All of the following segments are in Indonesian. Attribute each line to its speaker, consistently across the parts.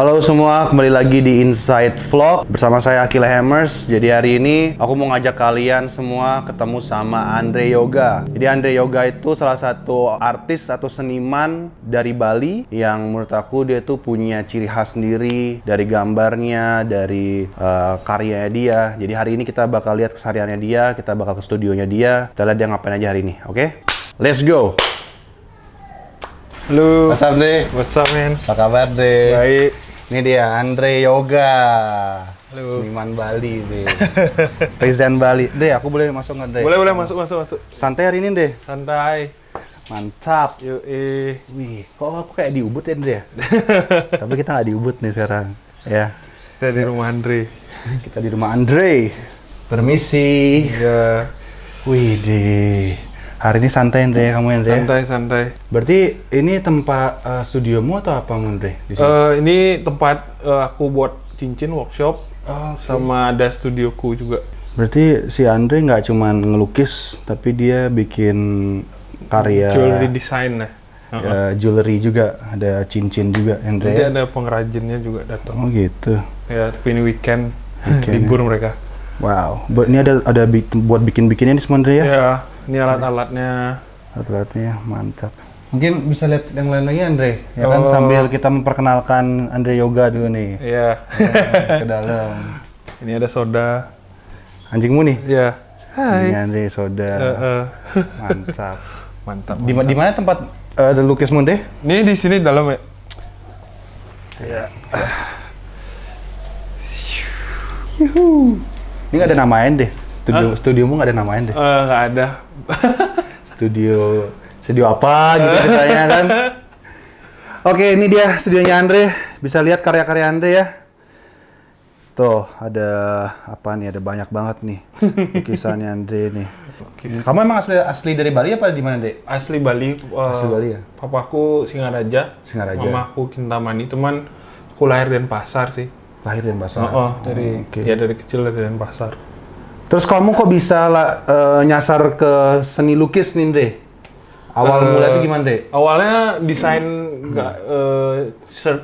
Speaker 1: Halo semua, kembali lagi di Inside Vlog bersama saya Akila Hammers. Jadi hari ini aku mau ngajak kalian semua ketemu sama Andre Yoga. Jadi Andre Yoga itu salah satu artis atau seniman dari Bali yang menurut aku dia tuh punya ciri khas sendiri dari gambarnya, dari uh, karyanya dia. Jadi hari ini kita bakal lihat kesehariannya dia, kita bakal ke studionya dia, kita lihat dia ngapain aja hari ini, oke? Okay? Let's go! Halo. What's up, Dre? What's up, man? Apa kabar, Andre? Baik. Ini dia Andre Yoga. Halo. Seniman Bali deh. presiden Bali. Deh, aku boleh masuk nggak deh? Boleh, boleh masuk, masuk, masuk. Santai hari ini deh. Santai. Mantap. Yuk, Wih, kok aku kayak di Ubud ya, Andre Tapi kita nggak diubut nih sekarang. Ya. Kita di rumah Andre. kita di rumah Andre. Permisi. Iya. Wih deh hari ini santai Andre kamu Andre santai santai berarti ini tempat uh, studiomu atau apa Andre Uh,
Speaker 2: ini tempat uh, aku buat cincin workshop oh, okay. sama ada studioku juga
Speaker 1: berarti si Andre nggak cuma ngelukis tapi dia bikin karya jewelry
Speaker 2: design lah uh, -huh. uh
Speaker 1: jewelry juga ada cincin juga Andre nanti ya? ada
Speaker 2: pengrajinnya juga datang oh gitu ya tapi ini weekend libur ya. mereka
Speaker 1: wow ini ada ada buat bikin bikinnya nih semuanya ya? ya yeah
Speaker 2: ini alat-alatnya.
Speaker 1: Alat-alatnya mantap. Mungkin bisa lihat yang lain lagi Andre, ya kan? oh. kan sambil kita memperkenalkan Andre Yoga dulu nih. Iya.
Speaker 2: Yeah. ke dalam.
Speaker 1: Ini ada soda. Anjingmu nih? Iya. Hai. Ini Andre soda. Uh, uh. mantap. mantap. Di, mantap. Di mana tempat uh, lukismu Lukis deh? Ini di sini dalam ya. Iya. yeah. Ini nggak ada namain deh. Studio, uh, studiomu nggak ada namain deh. Eh,
Speaker 2: nggak gak ada
Speaker 1: studio studio apa gitu ceritanya kan. Oke, ini dia studionya Andre. Bisa lihat karya-karya Andre ya. Tuh, ada apa nih? Ada banyak banget nih lukisannya Andre nih. Lukis. Kamu
Speaker 2: emang asli asli dari Bali apa di mana, deh? Asli Bali. Uh, asli Bali ya. Papaku Singaraja, Singaraja. Mamaku Kintamani, teman aku lahir dan pasar sih. Lahir dan pasar. Oh, oh dari okay. ya dari kecil dari Pasar.
Speaker 1: Terus kamu kok bisa uh, nyasar ke seni lukis nih, Dre? Awal uh, mulai itu e, gimana, Dre?
Speaker 2: Awalnya desain hmm. gak, uh, e, shirt,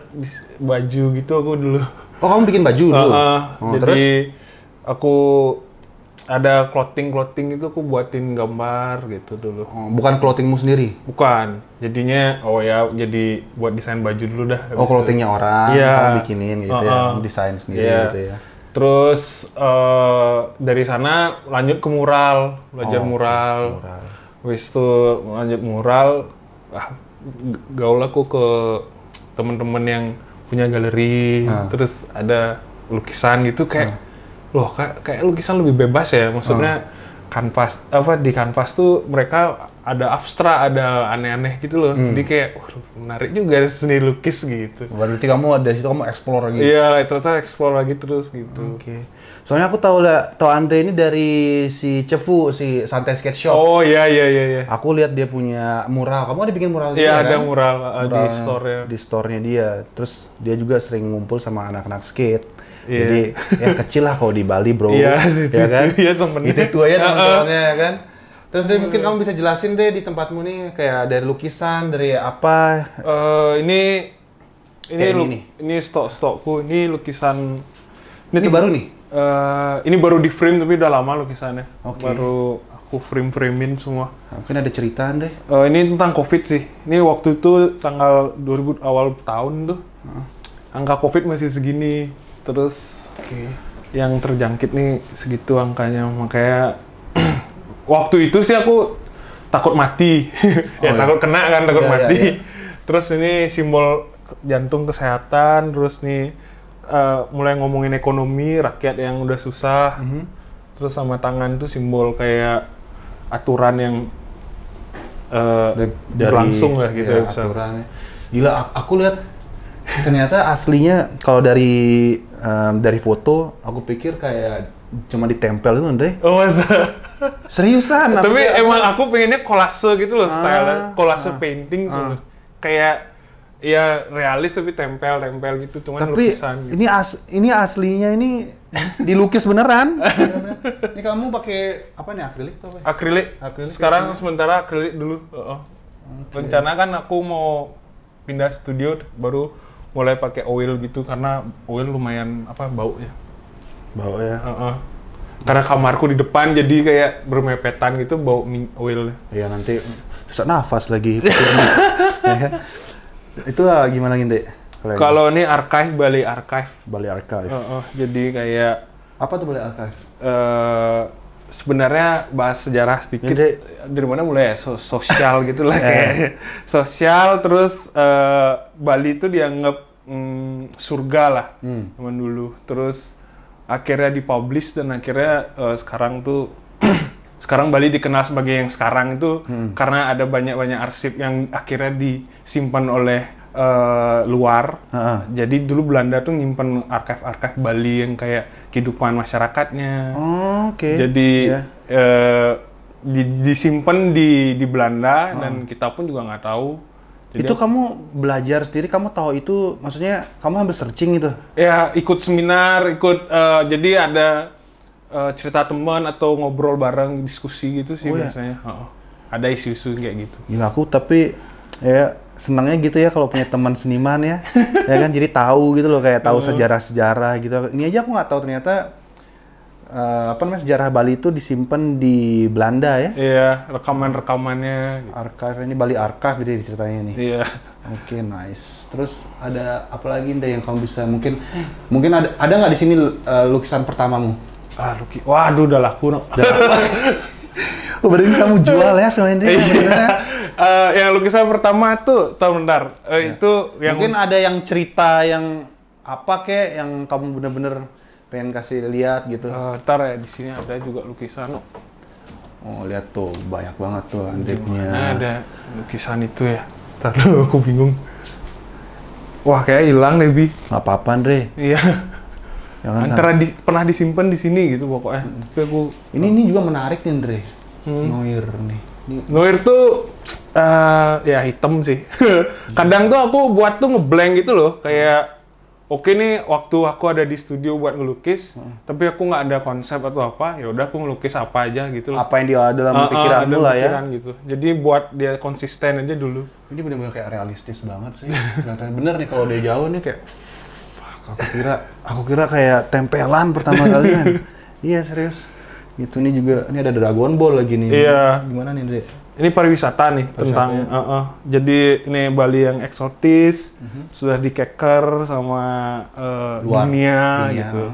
Speaker 2: baju gitu aku dulu. Oh, kamu bikin baju dulu? Uh, uh, oh, jadi terus? aku ada clothing-clothing itu aku buatin gambar gitu dulu. Oh, bukan clothingmu sendiri? Bukan. Jadinya, oh ya, jadi buat desain baju dulu dah. Oh, clothingnya orang, yeah. kamu bikinin gitu uh, uh. ya, desain sendiri yeah. gitu ya. Terus uh, dari sana lanjut ke mural, belajar oh, mural. mural. Wis tuh lanjut mural, ah, gaul aku ke temen-temen yang punya galeri, Hmm. terus ada lukisan gitu kayak, hmm. loh kayak, kayak lukisan lebih bebas ya, maksudnya hmm. kanvas apa di kanvas tuh mereka ada abstra, ada aneh-aneh gitu loh. Hmm. Jadi kayak uh, menarik juga seni lukis gitu. Berarti kamu
Speaker 1: ada situ kamu explore gitu. Iya,
Speaker 2: ternyata explore lagi terus gitu. Oke. Okay.
Speaker 1: Soalnya aku tahu lah, tahu Andre ini dari si Cefu, si Santai Sketch Shop. Oh iya iya iya. iya. Aku lihat dia punya mural. Kamu ada bikin mural Iya, ada kan? mural, eh, mural di store -nya. Di store-nya dia. Terus dia juga sering ngumpul sama anak-anak skate. Yeah. Jadi yang kecil lah kalau di Bali, Bro. Iya, ya kan?
Speaker 2: Iya, temennya. Itu tuanya teman-temannya
Speaker 1: ya kan Terus deh mungkin kamu bisa jelasin deh di tempatmu nih
Speaker 2: kayak dari lukisan, dari apa? Uh, ini ini lu, ini, ini, stok stokku ini lukisan ini, ini baru nih. Uh, ini baru di frame tapi udah lama lukisannya. Okay. Baru aku frame framein semua. Mungkin ada cerita deh. Uh, ini tentang covid sih. Ini waktu itu tanggal 2000 awal tahun tuh. Angka covid masih segini. Terus okay. yang terjangkit nih segitu angkanya makanya waktu itu sih aku takut mati. ya oh, iya. takut kena kan, takut iya, iya, mati. Iya, terus ini simbol jantung kesehatan, terus nih uh, mulai ngomongin ekonomi, rakyat yang udah susah. Mm -hmm. Terus sama tangan itu simbol kayak aturan yang uh, Dari, langsung lah gitu iya, ya, ya aturannya. Gila, aku lihat ternyata
Speaker 1: aslinya kalau dari um, dari foto aku pikir kayak cuma ditempel itu Andre? Oh masa? Seriusan. Tapi emang
Speaker 2: aku pengennya kolase gitu loh ah, style kolase ah, painting ah. kayak ya realis tapi tempel-tempel gitu cuma tapi lukisan Tapi gitu.
Speaker 1: ini as ini aslinya ini dilukis beneran ini kamu pakai apa nih
Speaker 2: akrilik tuh akrilik akrilik sekarang akrilik. sementara akrilik dulu oh, oh. Okay. rencana kan aku mau pindah studio baru mulai pakai oil gitu karena oil lumayan apa bau ya bau ya uh -uh. karena kamarku di depan jadi kayak bermepetan gitu bau oil ya nanti sesak nafas lagi ya. itu uh, gimana gini kalau ini archive Bali archive Bali archive uh -uh. jadi kayak apa tuh Bali archive uh, sebenarnya bahas sejarah sedikit Jadi, dari mana mulai ya so, sosial gitu lah eh. kayak sosial terus uh, Bali itu dianggap mm, surga lah hmm. dulu terus akhirnya dipublish dan akhirnya uh, sekarang tuh sekarang Bali dikenal sebagai yang sekarang itu hmm. karena ada banyak-banyak arsip yang akhirnya disimpan oleh uh, luar. Uh-huh. Jadi dulu Belanda tuh nyimpan arkaif-arkaif Bali yang kayak kehidupan masyarakatnya. Oh, Okay. Jadi yeah. Iya. uh, di, disimpan di di Belanda uh-huh. dan kita pun juga nggak tahu jadi itu kamu belajar sendiri, kamu tahu itu, maksudnya kamu
Speaker 1: ambil searching itu
Speaker 2: Ya ikut seminar, ikut uh, jadi ada uh, cerita teman atau ngobrol bareng, diskusi gitu sih oh, iya? biasanya. Ya? Oh, ada isu-isu kayak gitu.
Speaker 1: Gila aku tapi ya senangnya gitu ya kalau punya teman seniman ya, ya kan jadi tahu gitu loh kayak tahu sejarah-sejarah gitu. Ini aja aku nggak tahu ternyata uh, apa namanya sejarah Bali itu disimpan di Belanda ya?
Speaker 2: Iya, rekaman-rekamannya. Gitu. Arkar
Speaker 1: ini Bali Arkah jadi ceritanya nih. Iya. Oke, okay, nice. Terus ada apa lagi nih yang kamu bisa mungkin mungkin ada ada nggak di sini uh, lukisan pertamamu? Ah, luki. Waduh, udah laku. No. Oh, berarti kamu jual ya sama ini.
Speaker 2: Iya. Uh, yang lukisan pertama tuh, tahu bentar. Uh, ya. Itu yang mungkin ada
Speaker 1: yang cerita yang apa kek yang kamu bener-bener pengen kasih lihat gitu. Uh, ntar ya di sini
Speaker 2: ada juga lukisan. Oh lihat tuh banyak banget tuh punya. ada lukisan itu ya. Ntar dulu aku bingung. Wah kayak hilang deh Gak apa-apa Andre. Iya. Antara di, pernah disimpan di sini gitu pokoknya. Hmm. aku ini ini juga menarik nih Andre. Hmm. Noir nih. Noir tuh uh, ya hitam sih. Kadang tuh aku buat tuh ngeblank gitu loh kayak oke nih waktu aku ada di studio buat ngelukis hmm. tapi aku nggak ada konsep atau apa ya udah aku ngelukis apa aja gitu loh. apa yang dia ada dalam uh, pikiran uh, lah pikiran, ya gitu jadi buat dia konsisten aja dulu ini benar-benar kayak realistis banget sih bener nih kalau dia jauh nih kayak
Speaker 1: fuck, aku kira aku kira kayak tempelan pertama kali kan iya serius gitu nih juga ini ada Dragon Ball lagi nih iya gimana nih Dek?
Speaker 2: ini pariwisata nih pariwisata tentang ya? uh, uh, jadi ini Bali yang eksotis uh mhm. -huh. sudah dikeker sama uh, dunia, dunia gitu.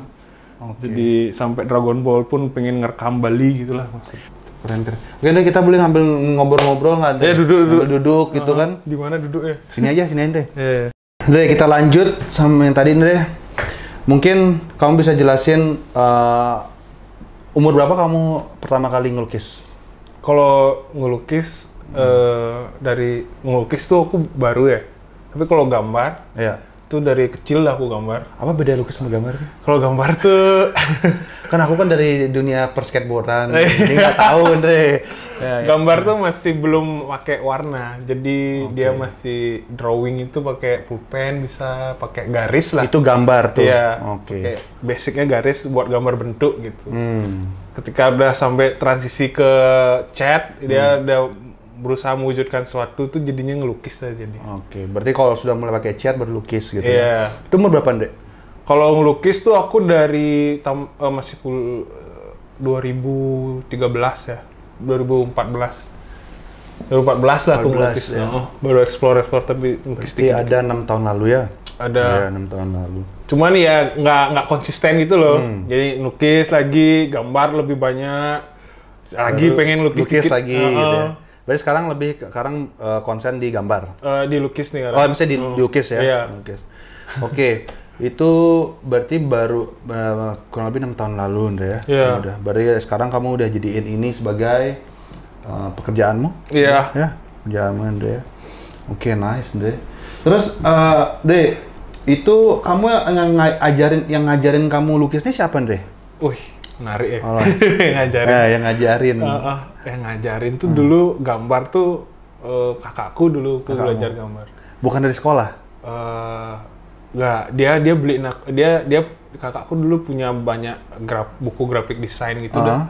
Speaker 2: Okay. Jadi sampai Dragon Ball pun pengen ngerekam Bali gitulah maksudnya. Keren keren. Oke deh kita boleh ngambil ngobrol-ngobrol nggak? -ngobrol, eh, ya duduk
Speaker 1: duduk duduk uh, gitu kan? Di mana duduk ya? Sini aja sini Andre. yeah. Andre kita lanjut sama yang tadi Andre. Mungkin kamu bisa jelasin uh, umur
Speaker 2: berapa kamu pertama kali
Speaker 1: ngelukis?
Speaker 2: kalau ngelukis uh, dari ngelukis tuh aku baru ya tapi kalau gambar yeah. Itu dari kecil lah aku gambar. Apa beda lukis sama gambar sih? Kalau gambar tuh kan aku kan dari dunia perskateboardan, iya. jadi nggak tahu Andre. Ya, ya. Gambar tuh masih belum pakai warna, jadi okay. dia masih drawing itu pakai pulpen bisa pakai garis lah. Itu gambar tuh. Iya. Oke. Okay. Basicnya garis buat gambar bentuk gitu. Hmm. Ketika udah sampai transisi ke cat, hmm. dia udah berusaha mewujudkan sesuatu tuh jadinya ngelukis lah jadi. Oke, okay. berarti kalau sudah mulai pakai cat berlukis gitu. Ya? Iya. Yeah. Itu umur berapa, Dek? Kalau ngelukis tuh aku dari tam, uh, masih pul, uh, eh, 2013 ya. 2014. 2014 lah aku ngelukis. Ya. Oh, baru explore-explore tapi ngelukis Berarti dikit. ada enam tahun lalu ya? Ada. Iya, enam tahun lalu. Cuman ya nggak nggak konsisten gitu loh. Hmm. Jadi nukis lagi, gambar lebih banyak, lagi pengen lukis, lukis dikit. lagi uh, gitu ya. Berarti sekarang lebih sekarang
Speaker 1: uh, konsen di gambar.
Speaker 2: Uh, di lukis nih kan. Oh, maksudnya di, oh. lukis ya. Iya.
Speaker 1: Lukis. Oke. Okay. itu berarti baru uh, kurang lebih enam tahun lalu Andre, ya. Iya. Yeah. Udah. Berarti sekarang kamu udah jadiin ini sebagai uh, pekerjaanmu. Iya. Yeah. Ya, pekerjaanmu Andre. ya. Oke, okay, nice Andre. Terus uh, Dre, itu kamu yang ngajarin yang ngajarin kamu lukis ini siapa Andre? Wih,
Speaker 2: nari ya. Oh, yang ngajarin. Ya, yang ngajarin. Uh, uh, yang ngajarin tuh hmm. dulu gambar tuh uh, kakakku dulu ke belajar gambar.
Speaker 1: Bukan dari sekolah?
Speaker 2: Uh, eh, nggak, dia dia beli dia dia kakakku dulu punya banyak graf, buku grafik desain gitu uh -huh.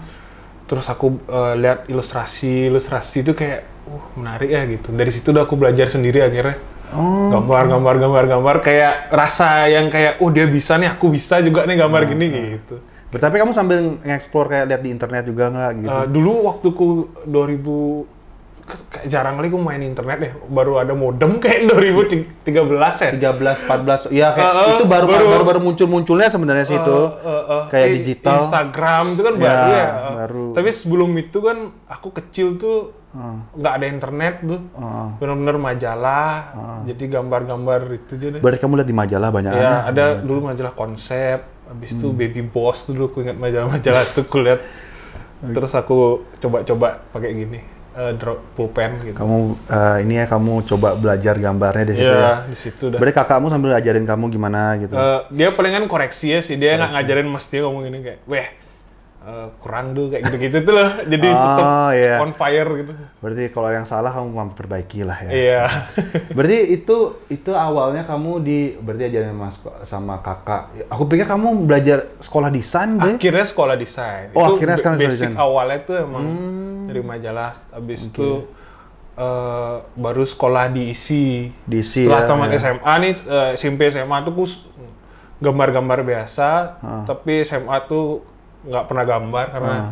Speaker 2: Terus aku uh, lihat ilustrasi ilustrasi itu kayak uh menarik ya gitu. Dari situ udah aku belajar sendiri akhirnya.
Speaker 1: Oh. Gambar,
Speaker 2: gambar, gambar, gambar kayak rasa yang kayak, oh dia bisa nih, aku bisa juga nih gambar hmm. gini gitu
Speaker 1: tapi kamu sambil nge kayak lihat di internet juga nggak gitu? Uh, dulu
Speaker 2: waktu ku 2000 kayak jarang kali ku main internet deh. Ya. Baru ada modem kayak 2013 ya. 13, 14. Iya kayak uh, uh, itu baru kan, baru, baru, baru
Speaker 1: muncul-munculnya sebenarnya sih uh, itu. Uh, uh, uh, kayak di, digital.
Speaker 2: Instagram itu kan iya, baru ya. Uh, baru. Tapi sebelum itu kan aku kecil tuh ah. nggak uh. ada internet tuh. Uh. Ah. benar bener majalah. Uh. Jadi gambar-gambar itu aja deh. Berarti
Speaker 1: kamu lihat di majalah banyak. Iya, kan ya? ada, ada
Speaker 2: iya, dulu iya. majalah konsep Habis itu hmm. Baby Boss tuh dulu aku ingat majalah-majalah tuh aku lihat. Terus aku coba-coba pakai gini, uh, drop pulpen gitu. Kamu
Speaker 1: uh, ini ya kamu coba belajar gambarnya di situ yeah, ya? di situ dah. Berarti kakakmu sambil ngajarin kamu gimana gitu. Uh,
Speaker 2: dia palingan koreksi ya sih, dia nggak ngajarin mesti kamu gini kayak, "Weh, uh, kurang tuh kayak gitu-gitu tuh loh. Jadi oh, tetap iya. yeah. on fire gitu.
Speaker 1: Berarti kalau yang salah kamu memperbaiki lah ya. Iya. Yeah. berarti itu itu awalnya kamu di berarti aja mas sama kakak. Aku pikir kamu belajar sekolah desain deh.
Speaker 2: Akhirnya sekolah desain. Oh, itu akhirnya sekolah desain. Basic awalnya tuh emang hmm. dari majalah habis okay. itu Uh, baru sekolah diisi,
Speaker 1: diisi ya, setelah ya, tamat ya.
Speaker 2: SMA nih uh, eh, SMP SMA tuh gambar-gambar biasa, huh. tapi SMA tuh nggak pernah gambar karena uh.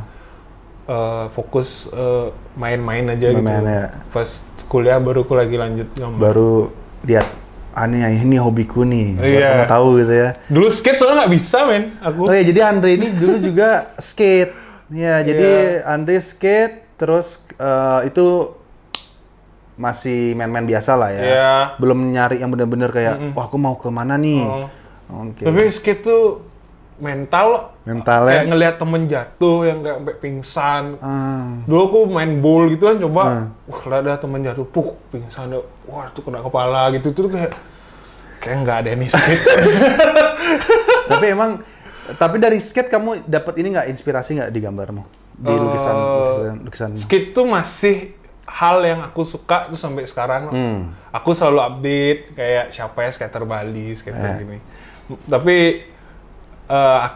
Speaker 2: Uh, fokus eh, main-main uh, aja main -main gitu. Ya. Pas kuliah baru aku lagi lanjut gambar.
Speaker 1: Baru lihat aneh ah, ini hobiku nih oh, iya. tahu gitu ya
Speaker 2: dulu skate soalnya nggak bisa men aku oh ya jadi Andre ini dulu juga skate
Speaker 1: ya jadi iya. Andre skate terus uh, itu masih main-main biasa lah ya yeah. belum nyari yang bener-bener kayak mm -mm. wah aku mau kemana nih oh. okay. tapi
Speaker 2: skate tuh mental
Speaker 1: mental kayak ya?
Speaker 2: ngelihat temen jatuh yang kayak sampai pingsan ah. dulu aku main bowl gitu kan coba ah. wah ada temen jatuh puk pingsan wah tuh kena kepala gitu tuh kayak kayak nggak ada nih skate
Speaker 1: tapi emang tapi dari skate kamu dapat ini nggak inspirasi nggak di gambarmu di eh, lukisan lukisan, lukisan skate
Speaker 2: tuh masih hal yang aku suka tuh sampai sekarang hmm. aku selalu update kayak siapa ya skater Bali skater eh. gini tapi uh, eh,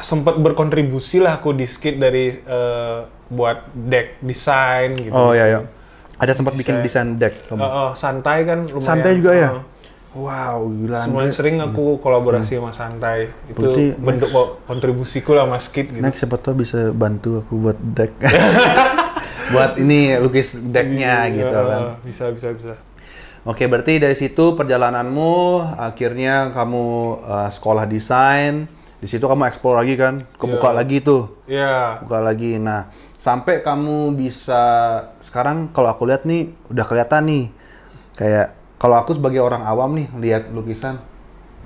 Speaker 2: sempat berkontribusi lah aku di skit dari uh, buat deck desain gitu. Oh iya
Speaker 1: iya. Ada sempat bikin desain
Speaker 2: deck. Sama. Uh, eh, uh, santai kan lumayan. Santai juga uh, ya. Wow, gila. Semuanya sering aku hmm. kolaborasi hmm. sama Santai. Itu Berarti bentuk next, kontribusiku lah Mas skit gitu. Next siapa tau bisa
Speaker 1: bantu aku buat deck. buat ini lukis decknya iya, gitu kan.
Speaker 2: Bisa, bisa, bisa.
Speaker 1: Oke, berarti dari situ perjalananmu akhirnya kamu uh, sekolah desain, di situ kamu explore lagi kan, kebuka yeah. lagi tuh. Iya. Yeah. Buka lagi. Nah, sampai kamu bisa sekarang kalau aku lihat nih udah kelihatan nih kayak kalau aku sebagai orang awam nih lihat lukisan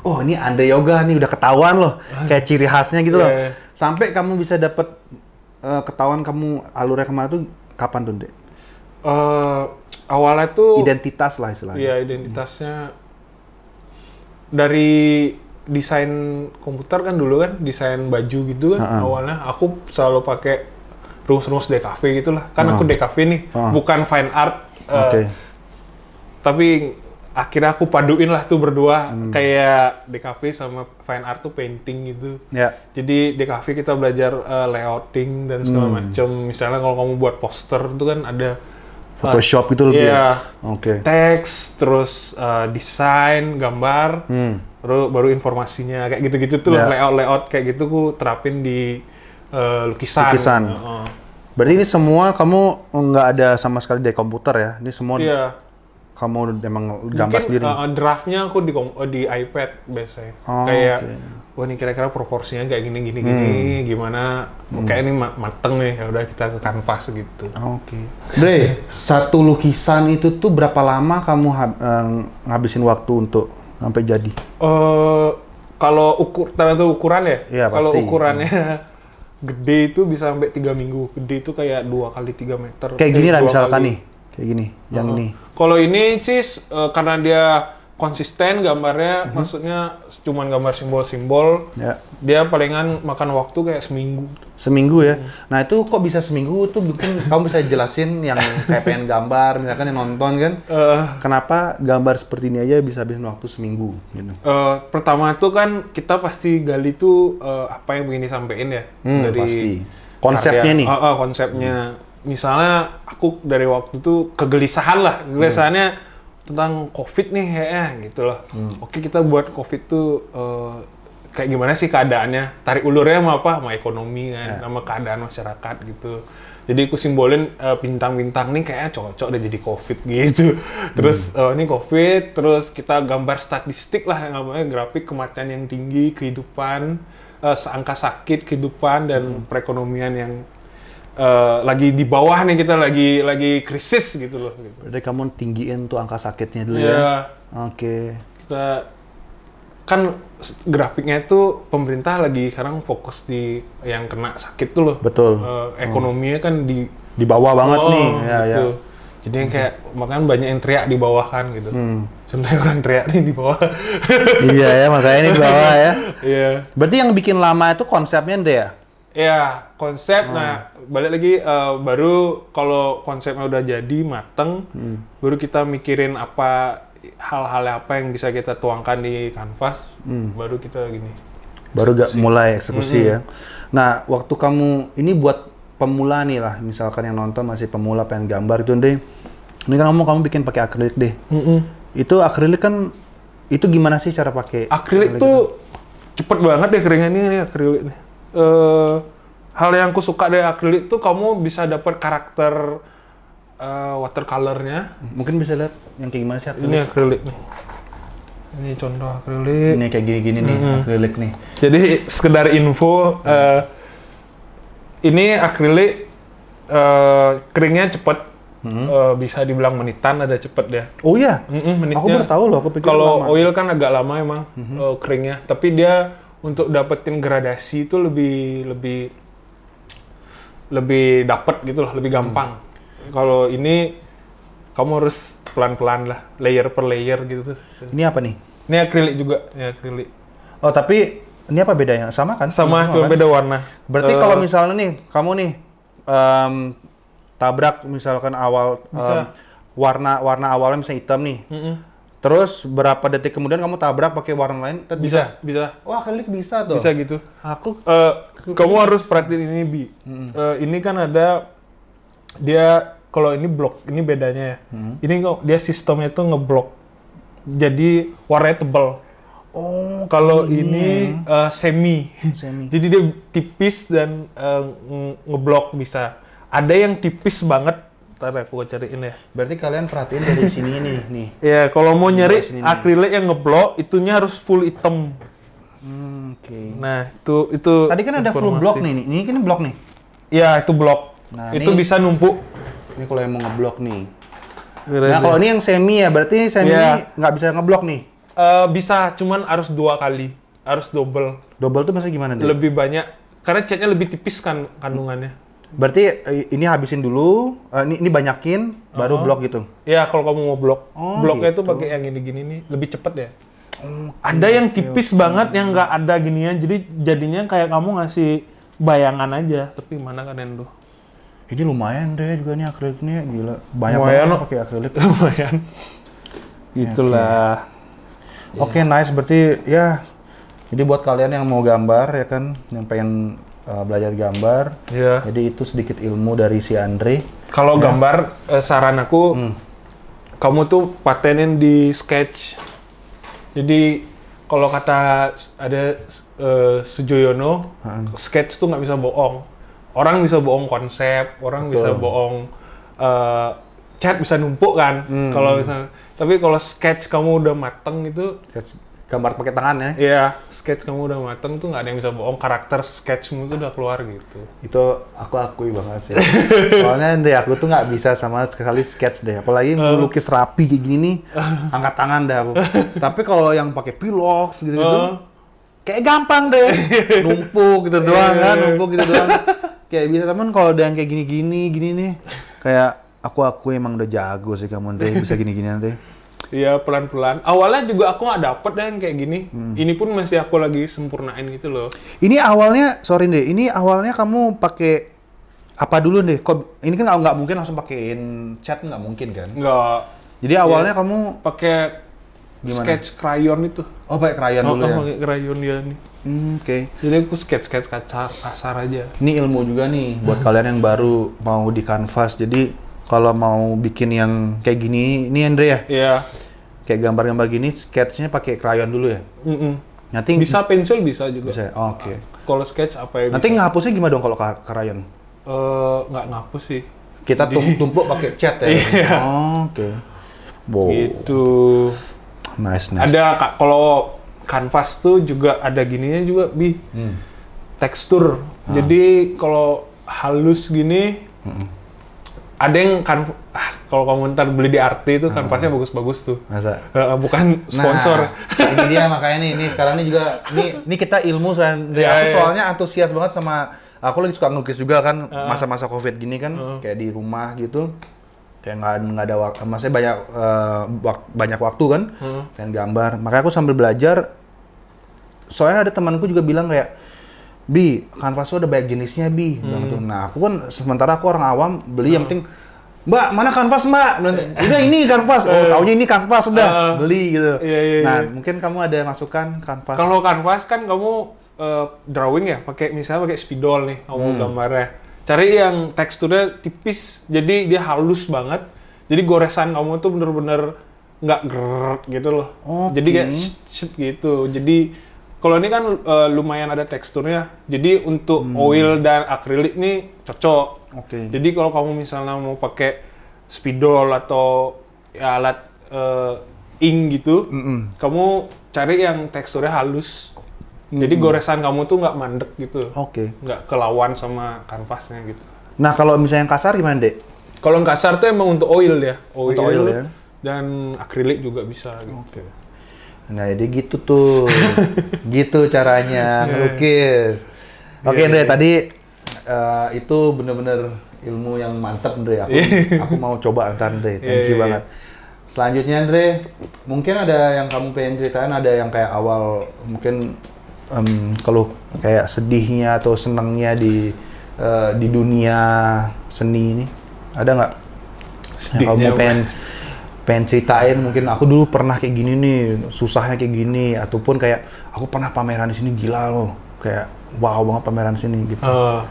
Speaker 1: oh ini anda yoga nih udah ketahuan loh kayak ciri khasnya gitu yeah. loh iya. sampai kamu bisa dapat uh, eh, ketahuan kamu alurnya kemana tuh kapan tuh dek
Speaker 2: uh, awalnya tuh identitas lah istilahnya iya identitasnya hmm. dari desain komputer kan dulu kan desain baju gitu kan uh-huh. awalnya aku selalu pakai rumus-rumus DKV gitulah kan uh-huh. aku DKV nih uh-huh. bukan fine art uh, eh, okay. tapi akhirnya aku paduin lah tuh berdua hmm. kayak DKV sama fine art tuh painting gitu yeah. jadi DKV kita belajar uh, layouting dan segala hmm. macam misalnya kalau kamu buat poster itu kan ada
Speaker 1: Photoshop eh, itu lebih. ya iya. Oke. Okay.
Speaker 2: Teks, terus uh, desain, gambar. Hmm baru baru informasinya kayak gitu-gitu tuh yeah. layout layout kayak gitu ku terapin di uh, lukisan. Lukisan. Uh, -huh.
Speaker 1: Berarti ini semua kamu nggak ada sama sekali di komputer ya? Ini semua yeah. kamu emang gambar Mungkin, sendiri? Uh,
Speaker 2: draftnya aku di di iPad biasanya. Oh, kayak okay. wah ini kira-kira proporsinya kayak gini gini hmm. gini gimana? Hmm. Kayak ini mateng nih ya udah kita ke kanvas gitu. Oke. Okay.
Speaker 1: Bre, satu lukisan itu tuh berapa lama kamu hab, uh, ngabisin waktu untuk sampai jadi?
Speaker 2: Uh, kalau ukur tergantung ukuran ya. Iya Kalau ukurannya hmm. gede itu bisa sampai tiga minggu. Gede itu kayak dua kali tiga meter. Kayak eh, gini lah misalkan kali. nih,
Speaker 1: kayak gini, yang uh, ini.
Speaker 2: Kalau ini sih uh, karena dia konsisten gambarnya, mm-hmm. maksudnya cuman gambar simbol-simbol. Ya. Dia palingan makan waktu kayak seminggu.
Speaker 1: Seminggu ya. Hmm. Nah itu kok bisa seminggu tuh mungkin kamu bisa jelasin yang kayak pengen gambar, misalkan yang nonton kan, uh, kenapa gambar seperti ini aja bisa habis waktu seminggu? Gitu.
Speaker 2: Uh, pertama tuh kan kita pasti gali tuh uh, apa yang begini disampaikan ya hmm, dari pasti.
Speaker 1: konsepnya karya. nih. Uh, uh,
Speaker 2: konsepnya. Hmm. Misalnya aku dari waktu tuh kegelisahan lah, kegelisahannya. Hmm tentang COVID nih ya gitu loh. Hmm. Oke kita buat COVID tuh uh, kayak gimana sih keadaannya? Tarik ulurnya sama apa? Sama ekonomi kan, yeah. sama keadaan masyarakat gitu. Jadi aku simbolin uh, bintang-bintang nih kayaknya cocok deh jadi COVID gitu. Hmm. Terus hmm. uh, ini COVID, terus kita gambar statistik lah yang namanya grafik kematian yang tinggi, kehidupan, uh, angka sakit, kehidupan dan hmm. perekonomian yang uh, lagi di bawah nih kita lagi lagi krisis gitu loh. Gitu. Berarti kamu tinggiin tuh angka sakitnya dulu yeah. ya. Oke. Okay. Kita kan grafiknya itu pemerintah lagi sekarang fokus di yang kena sakit
Speaker 1: tuh loh. Betul.
Speaker 2: Uh, ekonominya hmm. kan di di bawah banget oh, nih. gitu. ya. ya. Jadi yang kayak makanya banyak yang teriak di bawah kan gitu. Hmm. Contohnya orang teriak nih di bawah.
Speaker 1: iya ya makanya ini di bawah ya. Iya. yeah. Berarti yang bikin lama itu konsepnya deh ya
Speaker 2: Ya, konsep. Hmm. Nah, balik lagi uh, baru kalau konsepnya udah jadi mateng, hmm. baru kita mikirin apa hal-hal apa yang bisa kita tuangkan di kanvas, hmm. baru kita gini.
Speaker 1: Baru gak mulai eksekusi hmm. ya. Nah, waktu kamu ini buat pemula nih lah, misalkan yang nonton masih pemula pengen gambar itu deh. Ini kan ngomong kamu bikin pakai akrilik deh. Hmm. Itu akrilik kan itu gimana sih cara pakai? Akrilik, akrilik tuh
Speaker 2: kan? cepet banget deh keringannya nih akrilik nih uh, hal yang ku suka dari akrilik tuh kamu bisa dapat karakter uh, eh, watercolornya. Mungkin bisa lihat yang kayak gimana sih akrilik. Ini akrilik nih. Ini contoh akrilik. Ini kayak gini-gini nih hmm. akrilik nih. Jadi sekedar info uh, ini akrilik uh, keringnya cepet. Hmm. Uh, bisa dibilang menitan ada cepet ya.
Speaker 1: Oh iya. Mm -mm, Aku baru tahu loh. Aku pikir kalau
Speaker 2: oil kan agak lama emang -hmm. uh, keringnya. Tapi dia untuk dapetin gradasi itu lebih lebih lebih dapet gitu loh, lebih gampang. Hmm. Kalau ini kamu harus pelan-pelan lah, layer per layer gitu. Ini apa nih? Ini akrilik juga, ya akrilik.
Speaker 1: Oh, tapi ini apa bedanya? Sama kan? Sama, sama cuma kan? beda warna.
Speaker 2: Berarti uh, kalau misalnya
Speaker 1: nih, kamu nih um, tabrak misalkan awal um, warna warna awalnya misalnya hitam nih. Uh -uh. Terus berapa detik kemudian kamu tabrak pakai warna lain? Bisa,
Speaker 2: bisa, bisa. Wah, klik bisa tuh. Bisa gitu. Aku uh, kamu harus perhatiin ini bi. Hmm. Uh, ini kan ada dia kalau ini blok, ini bedanya ya. Hmm. Ini dia sistemnya tuh ngeblok. Jadi warnanya tebal. Oh, kalau ini uh, semi. semi. Jadi dia tipis dan uh, ngeblok bisa. Ada yang tipis banget Ntar ya, aku cariin ya. Berarti kalian perhatiin dari sini ini nih. Iya, kalau mau nyari akrilik yang ngeblok, itunya harus full hitam. Hmm, Oke. Okay. Nah, itu itu Tadi kan ada full block nih,
Speaker 1: nih. Ini kan block nih. Iya, itu block. Nah, itu ini, bisa numpuk. Ini kalau yang mau ngeblok nih. nah, kalau ini yang semi ya, berarti semi yeah.
Speaker 2: nggak bisa ngeblok nih. Uh, bisa, cuman harus dua kali. Harus double.
Speaker 1: Double tuh maksudnya gimana deh? Lebih
Speaker 2: banyak karena catnya lebih tipis kan kandungannya.
Speaker 1: Berarti eh, ini habisin dulu, eh, ini, ini banyakin, baru uh -huh. blok gitu?
Speaker 2: Iya, kalau kamu mau blok. Oh, Bloknya gitu. itu pakai yang ini gini nih, lebih cepet ya. Okay, ada yang tipis okay. banget yang nggak ada ginian, jadi jadinya kayak kamu ngasih bayangan aja. Tapi mana kan tuh? Ini lumayan deh juga nih akriliknya, gila. Banyak lumayan banget pakai akrilik. lumayan. Itulah.
Speaker 1: Oke, okay. okay, nice. Berarti ya, jadi buat kalian yang mau gambar ya kan, yang pengen uh, belajar gambar. Yeah. Jadi itu sedikit ilmu dari si Andre. Kalau ya. gambar
Speaker 2: uh, saran aku hmm. kamu tuh patenin di sketch. Jadi kalau kata ada uh, Sujoyono, hmm. sketch tuh nggak bisa bohong. Orang bisa bohong konsep, orang Betul. bisa bohong uh, chat bisa numpuk kan. Hmm. Kalau misalnya tapi kalau sketch kamu udah mateng itu sketch gambar pakai tangannya. Iya, sketch kamu udah mateng tuh nggak ada yang bisa bohong. Karakter sketchmu tuh udah keluar gitu. Itu aku akui banget
Speaker 1: sih. Soalnya deh aku tuh nggak bisa sama sekali sketch deh. Apalagi uh. Eh. lukis rapi kayak gini nih, angkat tangan deh aku. Tapi kalau yang pakai pilox gitu-gitu, uh. Eh. kayak gampang deh. numpuk gitu doang iya, iya, kan, iya. numpuk gitu doang. Kayak bisa teman kalau ada yang kayak gini-gini, gini nih, kayak aku aku emang udah jago sih kamu deh bisa gini-gini nanti.
Speaker 2: Iya pelan-pelan. Awalnya juga aku nggak dapet dan kayak gini. Hmm. Ini pun masih aku lagi sempurnain gitu loh.
Speaker 1: Ini awalnya, sorry deh. Ini awalnya kamu pakai apa dulu deh? Kok ini kan nggak mungkin langsung pakein chat nggak mungkin kan? Nggak. Jadi iya. awalnya ya,
Speaker 2: kamu pakai gimana? Sketch crayon itu. Oh pakai crayon oh, dulu oh, ya. Pakai crayon ya nih. Hmm, Oke. Okay. Jadi aku sketch sketch kacar kasar aja.
Speaker 1: Ini ilmu juga nih buat kalian yang baru mau di kanvas. Jadi kalau mau bikin yang kayak gini, ini Andre ya? Iya. Yeah. Kayak gambar-gambar gini, sketch-nya pakai krayon dulu ya? Mm -mm. Nanti bisa pensil bisa juga. Bisa. Oh, Oke. Okay.
Speaker 2: Kalau sketch apa ya? Nanti
Speaker 1: ngapusnya gimana dong kalau krayon?
Speaker 2: Eh uh, nggak ngapus sih. Kita Jadi... tumpuk pakai cat ya. Iya. Oke. Okay. Wow. Gitu. Nice, nice. Ada kalau kanvas tuh juga ada gininya juga bi. Hmm. Tekstur. Hmm. Jadi kalau halus gini, hmm ada yang kan ah, kalau kamu ntar beli di Arti itu kanvasnya ah. pasti bagus-bagus tuh. Masa? Eh, bukan nah, sponsor. Nah, ini dia makanya nih, ini sekarang ini juga
Speaker 1: ini ini kita ilmu iya, dari ya, aku ya. soalnya antusias banget sama aku lagi suka ngelukis juga kan ah. masa-masa uh. covid gini kan uh. kayak di rumah gitu kayak nggak nggak ada waktu, masih banyak uh, wak, banyak waktu kan, uh. Hmm. pengen gambar. Makanya aku sambil belajar, soalnya ada temanku juga bilang kayak Bi, kanvas tuh ada banyak jenisnya Bi. Hmm. Tuh. Nah aku kan sementara aku orang awam beli hmm. yang penting Mbak, mana kanvas Mbak? Eh. Udah ini kanvas. Oh, eh. taunya ini kanvas udah uh, beli gitu. Iya, iya, iya. nah, iya.
Speaker 2: mungkin kamu ada masukan kanvas. Kalau kanvas kan kamu uh, drawing ya, pakai misalnya pakai spidol nih kamu hmm. gambarnya. Cari yang teksturnya tipis, jadi dia halus banget. Jadi goresan kamu tuh bener-bener nggak -bener, gitu loh. Okay. Jadi kayak shit gitu. Jadi kalau ini kan uh, lumayan ada teksturnya. Jadi untuk hmm. oil dan akrilik nih cocok. Oke. Okay. Jadi kalau kamu misalnya mau pakai spidol atau ya, alat uh, ink gitu, mm -mm. kamu cari yang teksturnya halus. Mm -mm. Jadi goresan kamu tuh nggak mandek gitu. Oke. Okay. Nggak kelawan sama kanvasnya gitu.
Speaker 1: Nah kalau misalnya yang kasar gimana dek?
Speaker 2: Kalau yang kasar tuh emang untuk oil ya. Oil, untuk oil ya. Dan akrilik juga bisa. Gitu. Oke. Okay.
Speaker 1: Nah, jadi gitu tuh. gitu caranya iya.
Speaker 2: ngelukis. Oke, okay, iya, yeah, Andre, iya. tadi uh, itu
Speaker 1: bener-bener ilmu yang mantap, Andre. Aku, aku mau coba antar, Andre. Thank yeah, you yeah. banget. Selanjutnya, Andre, mungkin ada yang kamu pengen ceritain, ada yang kayak awal mungkin um, kalau kayak sedihnya atau senangnya di uh, di dunia seni ini, ada nggak? Sedihnya yang kamu pengen pengen ceritain mungkin aku dulu pernah kayak gini nih susahnya kayak gini ataupun kayak aku pernah pameran di sini gila loh kayak wow banget pameran sini gitu
Speaker 2: uh,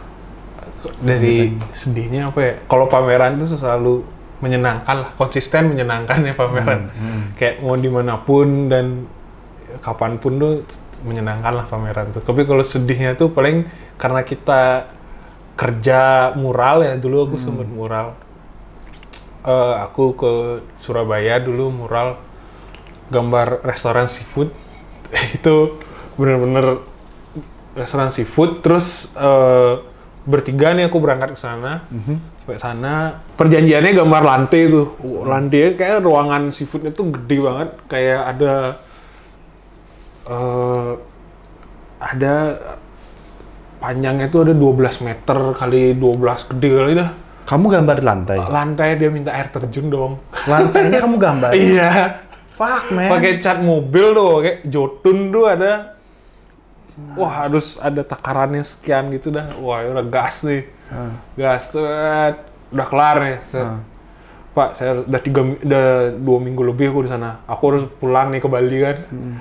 Speaker 2: dari gitu. sedihnya apa ya kalau pameran itu selalu menyenangkan lah konsisten menyenangkan ya pameran hmm, hmm. kayak mau dimanapun dan kapanpun tuh menyenangkan lah pameran tuh tapi kalau sedihnya tuh paling karena kita kerja mural ya dulu aku hmm. sempat mural uh, aku ke Surabaya dulu mural gambar restoran seafood itu bener-bener restoran seafood terus uh, bertiga nih aku berangkat ke sana mm -hmm. sampai sana perjanjiannya gambar lantai tuh mhm. lantai kayak ruangan seafoodnya tuh gede banget kayak ada uh, ada panjangnya tuh ada 12 meter kali 12 gede kali dah kamu gambar lantai? Lantai dia minta air terjun dong. Lantainya kamu gambar? Iya. Fuck man. Pakai cat mobil tuh, kayak jotun tuh ada. Wah harus ada takarannya sekian gitu dah. Wah udah gas nih. Hmm. Gas Udah kelar nih. Set. Hmm. Pak, saya udah tiga, udah dua minggu lebih aku di sana. Aku harus pulang nih ke Bali kan. Hmm.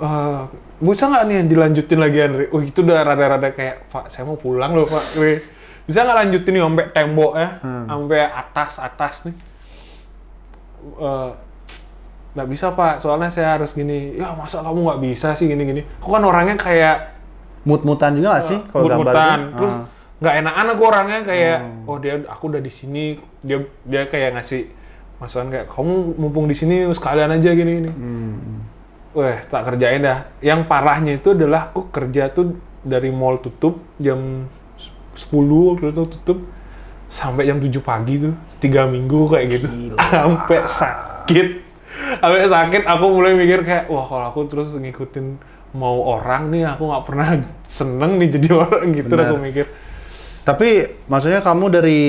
Speaker 2: Uh, bisa nggak nih dilanjutin lagi Andre? Oh itu udah rada-rada kayak Pak, saya mau pulang loh Pak bisa nggak lanjutin nih sampai tembok ya hmm. atas atas nih eh, nggak uh, bisa pak soalnya saya harus gini ya masa kamu nggak bisa sih gini gini aku kan orangnya kayak
Speaker 1: mut-mutan juga gak eh, sih mutmutan, gambar gambarnya terus ah.
Speaker 2: nggak enakan aku orangnya kayak hmm. oh dia aku udah di sini dia dia kayak ngasih masukan kayak kamu mumpung di sini sekalian aja gini gini hmm. weh tak kerjain dah yang parahnya itu adalah aku kerja tuh dari mall tutup jam 10 waktu itu tutup sampai jam 7 pagi tuh tiga minggu kayak gitu sampai sakit sampai sakit aku mulai mikir kayak wah kalau aku terus ngikutin mau orang nih aku nggak pernah seneng nih jadi orang gitu aku mikir tapi
Speaker 1: maksudnya kamu dari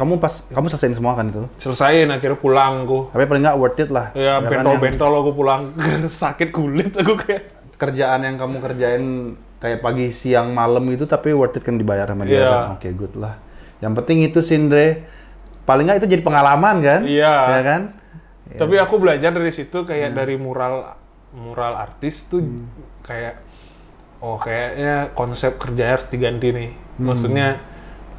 Speaker 1: kamu pas kamu selesaiin semua kan itu?
Speaker 2: selesaiin akhirnya pulang aku. Tapi paling nggak worth it lah.
Speaker 1: ya bentol-bentol
Speaker 2: kan aku pulang sakit kulit aku kayak kerjaan yang kamu
Speaker 1: kerjain kayak pagi siang malam itu tapi worth it kan dibayar sama dia yeah. oke okay, good lah yang penting itu Sindre paling nggak itu jadi pengalaman kan iya yeah. kan
Speaker 2: iya. tapi aku belajar dari situ kayak yeah. Hmm. dari mural mural artis tuh hmm. kayak oh kayaknya konsep kerjanya harus diganti nih hmm. maksudnya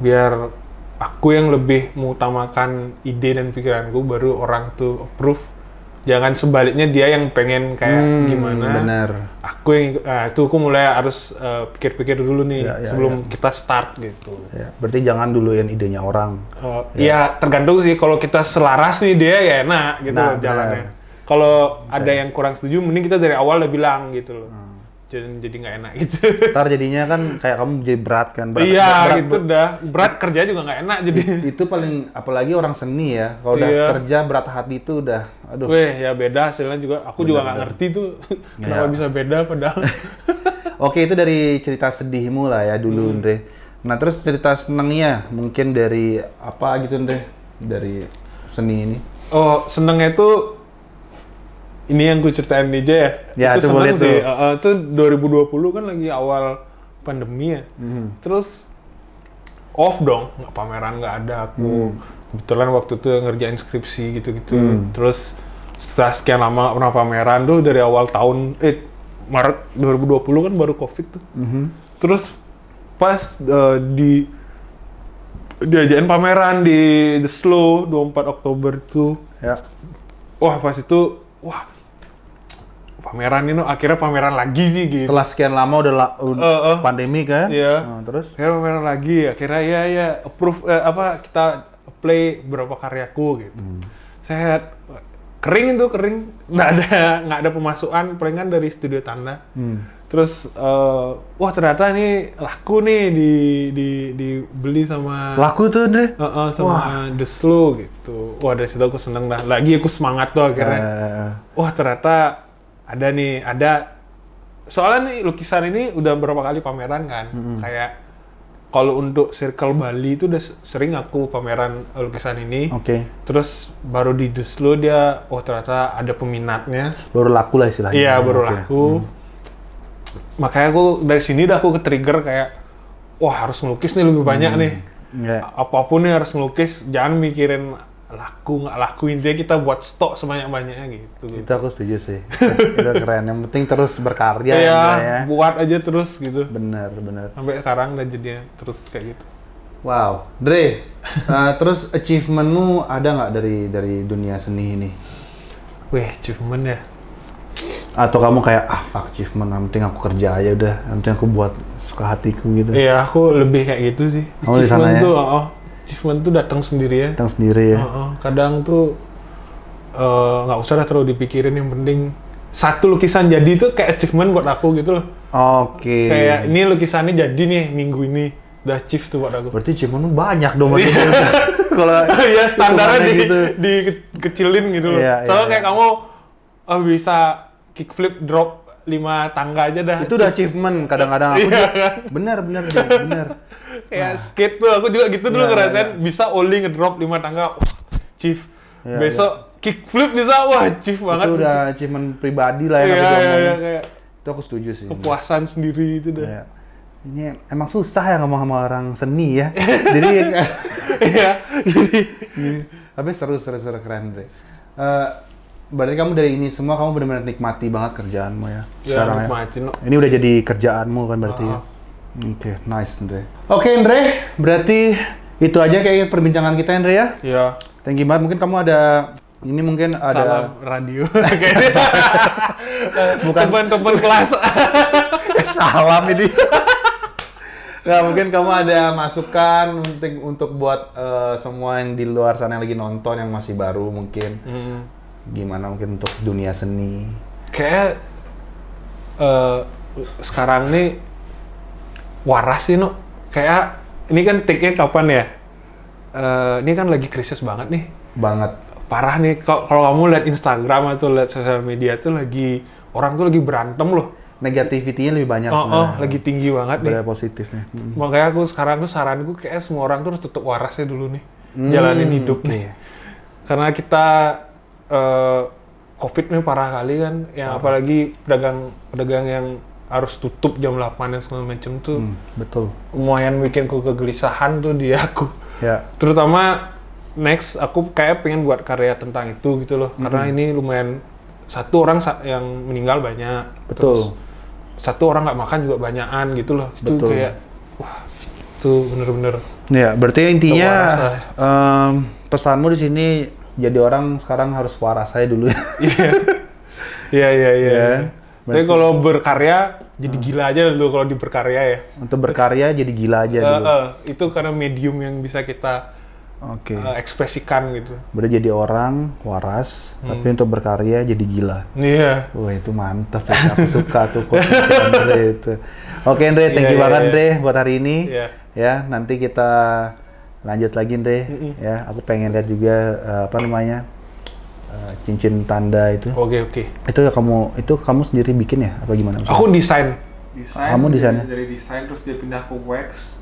Speaker 2: biar aku yang lebih mengutamakan ide dan pikiranku baru orang tuh approve jangan sebaliknya dia yang pengen kayak hmm, gimana bener. aku yang nah, itu aku mulai harus eh, pikir-pikir uh, dulu nih ya, ya, sebelum ya. kita start gitu ya, berarti jangan
Speaker 1: dulu yang idenya orang
Speaker 2: uh, ya. ya tergantung sih kalau kita selaras nih dia ya enak gitu nah, jalannya kalau ada yang kurang setuju mending kita dari awal udah bilang gitu loh hmm jadi jadi nggak enak gitu.
Speaker 1: Ntar jadinya kan kayak kamu jadi berat kan. Berat, iya berat, gitu
Speaker 2: dah. Berat kerja
Speaker 1: juga nggak enak jadi. Itu paling apalagi orang seni ya. Kalau udah iya. kerja berat hati itu udah
Speaker 2: aduh. Weh ya beda hasilnya juga. Aku beda, juga nggak ngerti tuh ya. kenapa bisa beda padahal.
Speaker 1: Oke itu dari cerita sedihmu lah ya dulu hmm. Andre. Nah terus cerita senangnya
Speaker 2: mungkin dari apa gitu Andre dari seni ini. Oh senengnya itu ini yang gue ceritain aja ya. Ya itu, itu boleh sih. tuh. Uh, itu 2020 kan lagi awal pandemi ya. Hmm. Terus off dong, nggak pameran nggak ada aku. Hmm. Kebetulan waktu itu ngerjain skripsi gitu-gitu. Hmm. Terus setelah sekian lama pernah pameran tuh dari awal tahun eh Maret 2020 kan baru Covid tuh. Hmm. Terus pas uh, di diajakin pameran di The Slow 24 Oktober tuh. Ya. Wah, pas itu wah pameran ini akhirnya pameran lagi sih gitu. Setelah sekian lama udah la uh, uh, pandemi kan. Iya. Nah, terus akhirnya pameran lagi akhirnya ya ya approve uh, apa kita play berapa karyaku gitu. Hmm. Saya kering itu kering nggak ada nggak ada pemasukan palingan dari studio tanda hmm. terus uh, wah ternyata ini laku nih di di dibeli sama laku tuh deh uh, uh, sama wah. the slow gitu wah dari situ aku seneng dah lagi aku semangat tuh akhirnya uh. wah ternyata ada nih ada soalnya nih lukisan ini udah berapa kali pameran kan hmm. kayak kalau untuk Circle Bali itu udah sering aku pameran lukisan ini. Oke. Okay. Terus baru di Duslo dia, oh ternyata ada peminatnya. Baru
Speaker 1: laku lah istilahnya. Iya, baru okay. laku.
Speaker 2: Hmm. Makanya aku dari sini udah aku ke-trigger kayak, wah harus ngelukis nih lebih banyak hmm. nih. Yeah. Apapun nih harus ngelukis, jangan mikirin laku nggak laku intinya kita buat stok sebanyak banyaknya gitu itu
Speaker 1: aku setuju sih itu keren yang penting terus berkarya iya, ya, ya buat aja terus gitu bener bener sampai
Speaker 2: sekarang dan jadinya terus kayak gitu wow Dre
Speaker 1: uh, terus achievementmu ada nggak dari dari dunia seni ini
Speaker 2: weh achievement ya
Speaker 1: atau kamu kayak ah fuck achievement yang penting aku kerja aja udah yang penting aku buat suka hatiku gitu iya
Speaker 2: aku lebih kayak gitu sih achievement ya? tuh oh, oh achievement tuh datang sendiri ya. Datang
Speaker 1: sendiri ya. Uh -uh.
Speaker 2: Kadang tuh eh, nggak uh, usah lah terlalu dipikirin yang penting satu lukisan jadi itu kayak achievement buat aku gitu loh. Oke. Okay. Kayak ini lukisannya jadi nih minggu ini udah Chief tuh buat aku. Berarti lu banyak dong maksudnya. Kalau ya standarnya di, gitu. dikecilin gitu loh. Yeah, Soalnya yeah. kayak kamu oh, bisa kickflip drop lima tangga aja dah. Itu udah
Speaker 1: achievement kadang-kadang aku. Iya,
Speaker 2: kan? Bener bener bener. bener. Kayak skate tuh aku juga gitu dulu iya, iya, ngerasain iya. bisa only ngedrop lima tangga. Wah, chief. Besok kickflip bisa wah chief banget. Itu udah
Speaker 1: achievement pribadi lah yang yeah, aku iya, iya, kayak itu aku setuju sih.
Speaker 2: Kepuasan
Speaker 1: sendiri itu dah. Iya. Ini emang susah ya ngomong sama orang seni ya. jadi iya. jadi, jadi tapi seru seru seru keren deh. Uh, berarti kamu dari ini semua kamu benar-benar nikmati banget kerjaanmu ya, ya sekarang ya? nikmatin. ya. Ini udah jadi kerjaanmu kan berarti. Uh -huh. ya? Uh-huh. Oke, okay, nice Andre. Oke okay, Andre, berarti itu aja kayak perbincangan kita Andre ya. Iya. Thank you banget. Mungkin kamu ada ini mungkin ada salam radio. Bukan teman-teman kelas. Eh, salam ini. Nah, mungkin kamu ada masukan untuk untuk buat uh, semua yang di luar sana yang lagi nonton yang masih baru mungkin. Mm gimana mungkin untuk dunia seni
Speaker 2: kayak uh, eh, sekarang nih waras sih no kayak ini kan take kapan ya uh, ini kan lagi krisis banget nih banget parah nih kalau kamu lihat Instagram atau lihat sosial media tuh lagi orang tuh lagi berantem loh negativitinya lebih banyak oh, oh lagi tinggi banget Beda nih positifnya hmm. makanya aku sekarang tuh saranku kayak semua orang tuh harus tetap warasnya dulu nih hmm, jalanin hidup okay. nih iya. karena kita Eh, covid nih parah kali kan yang parah. apalagi pedagang pedagang yang harus tutup jam 8 dan segala macam tuh hmm, betul lumayan bikin ku kegelisahan tuh di aku ya. terutama next aku kayak pengen buat karya tentang itu gitu loh mm -hmm. karena ini lumayan satu orang yang meninggal banyak betul terus, satu orang nggak makan juga banyakan gitu loh itu betul. kayak wah itu bener-bener ya berarti intinya
Speaker 1: um, pesanmu di sini jadi orang sekarang harus waras saya dulu.
Speaker 2: ya. Iya iya iya. Tapi kalau berkarya jadi uh. gila aja dulu kalau di berkarya ya. Untuk berkarya jadi gila aja eh, dulu. Uh, uh, itu karena medium yang bisa kita okay. uh, eh, ekspresikan gitu.
Speaker 1: Berarti jadi orang waras, hmm. tapi untuk berkarya jadi gila. Iya. Yeah. Wah itu mantap, ya. aku suka tuh quote Andre itu. Oke okay, Andre, thank yeah, you yeah, banget yeah. Andre buat hari ini. Yeah. Ya nanti kita lanjut lagi Andre mm -hmm. ya aku pengen lihat juga uh, apa namanya uh, cincin tanda itu oke okay, oke okay. itu kamu itu kamu sendiri bikin ya apa gimana maksudnya? aku desain
Speaker 2: desain kamu desain dari, dari desain terus dia pindah ke wax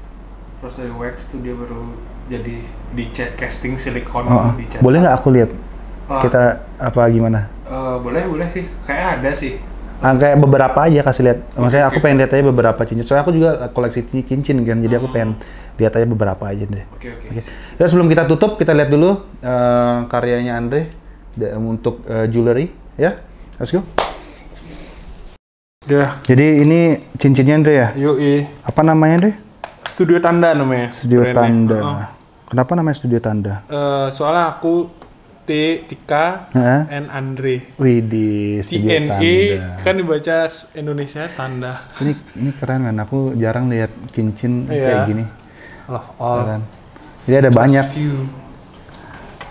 Speaker 2: terus dari wax tuh dia baru jadi dicat casting silikon oh, dicat boleh nggak aku lihat uh, kita
Speaker 1: apa gimana
Speaker 2: uh, boleh boleh sih kayak ada sih
Speaker 1: Ah, kayak beberapa aja kasih lihat. Maksudnya okay, aku okay. pengen lihat aja beberapa cincin. Soalnya aku juga koleksi cincin kan, jadi hmm. aku pengen lihat aja beberapa aja deh. Oke okay, oke. Okay. Ya, okay. sebelum kita tutup kita lihat dulu uh, karyanya Andre untuk uh, jewelry ya. Yeah? Let's go. Ya. Yeah. Jadi ini cincinnya Andre ya? Yoi. Apa namanya Andre?
Speaker 2: Studio Tanda namanya. Studio brandnya. Tanda. Uh
Speaker 1: -huh. Kenapa namanya Studio Tanda?
Speaker 2: Uh, soalnya aku T, Tika, huh? and Andre. Widih,
Speaker 1: TNE
Speaker 2: kan dibaca Indonesia tanda.
Speaker 1: Ini ini keren kan, aku jarang lihat cincin yeah. kayak gini
Speaker 2: love all oh. ya kan?
Speaker 1: jadi ada Just banyak view,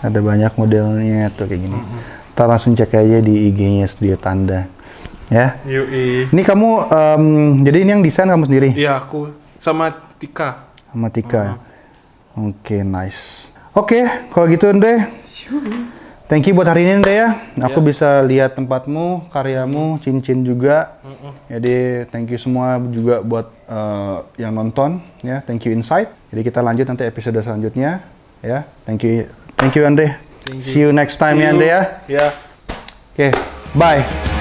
Speaker 1: ada banyak modelnya tuh kayak gini mm -hmm. kita langsung cek aja di IG-nya Studio Tanda ya
Speaker 2: UI ini
Speaker 1: kamu um, jadi ini yang desain kamu sendiri
Speaker 2: iya aku sama Tika
Speaker 1: sama Tika mm -hmm. oke okay, nice oke okay, kalau gitu deh Thank you buat hari ini Nda ya. Aku yeah. bisa lihat tempatmu, karyamu, cincin juga. Mm -mm. Jadi thank you semua juga buat uh, yang nonton ya. Thank you Insight. Jadi kita lanjut nanti episode selanjutnya ya. Thank you. Thank you Andre. Thank you. See you next time See ya Andre Ya. Yeah. Oke, okay, bye.